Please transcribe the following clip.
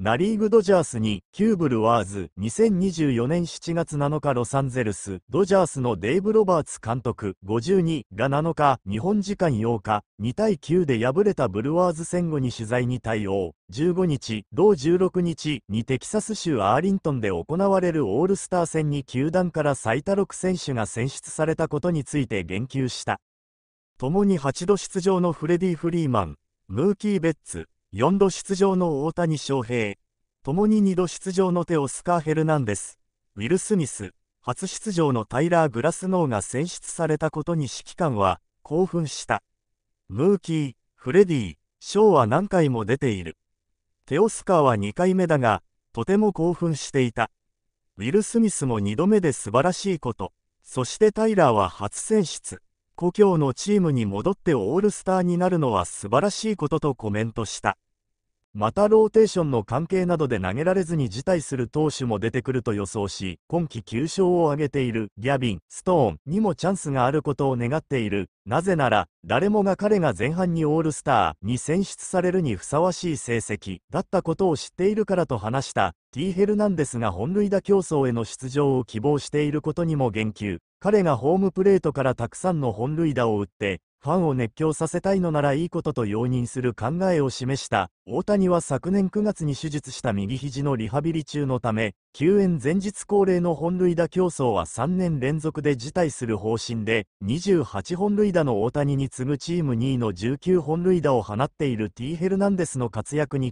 ナリーグドジャースに、キューブルワーズ、2024年7月7日ロサンゼルス、ドジャースのデイブ・ロバーツ監督、52が7日、日本時間8日、2対9で敗れたブルワーズ戦後に取材に対応。15日、同16日にテキサス州アーリントンで行われるオールスター戦に球団から最多6選手が選出されたことについて言及した。共に8度出場のフレディ・フリーマン、ムーキー・ベッツ、4度出場の大谷翔平、共に2度出場のテオスカー・ヘルナンデス、ウィル・スミス、初出場のタイラー・グラスノーが選出されたことに指揮官は興奮した。ムーキー、フレディ、ショーは何回も出ている。テオスカーは2回目だが、とても興奮していた。ウィル・スミスも2度目で素晴らしいこと、そしてタイラーは初選出。故郷のチームに戻ってオールスターになるのは素晴らしいこととコメントした。またローテーションの関係などで投げられずに辞退する投手も出てくると予想し、今季9勝を挙げているギャビン、ストーンにもチャンスがあることを願っている。なぜなら、誰もが彼が前半にオールスターに選出されるにふさわしい成績だったことを知っているからと話した、T・ ヘルナンデスが本塁打競争への出場を希望していることにも言及。彼がホームプレートからたくさんの本塁打を打って、ファンを熱狂させたいのならいいことと容認する考えを示した、大谷は昨年9月に手術した右肘のリハビリ中のため、救援前日恒例の本塁打競争は3年連続で辞退する方針で、28本塁打の大谷に次ぐチーム2位の19本塁打を放っているーヘルナンデスの活躍に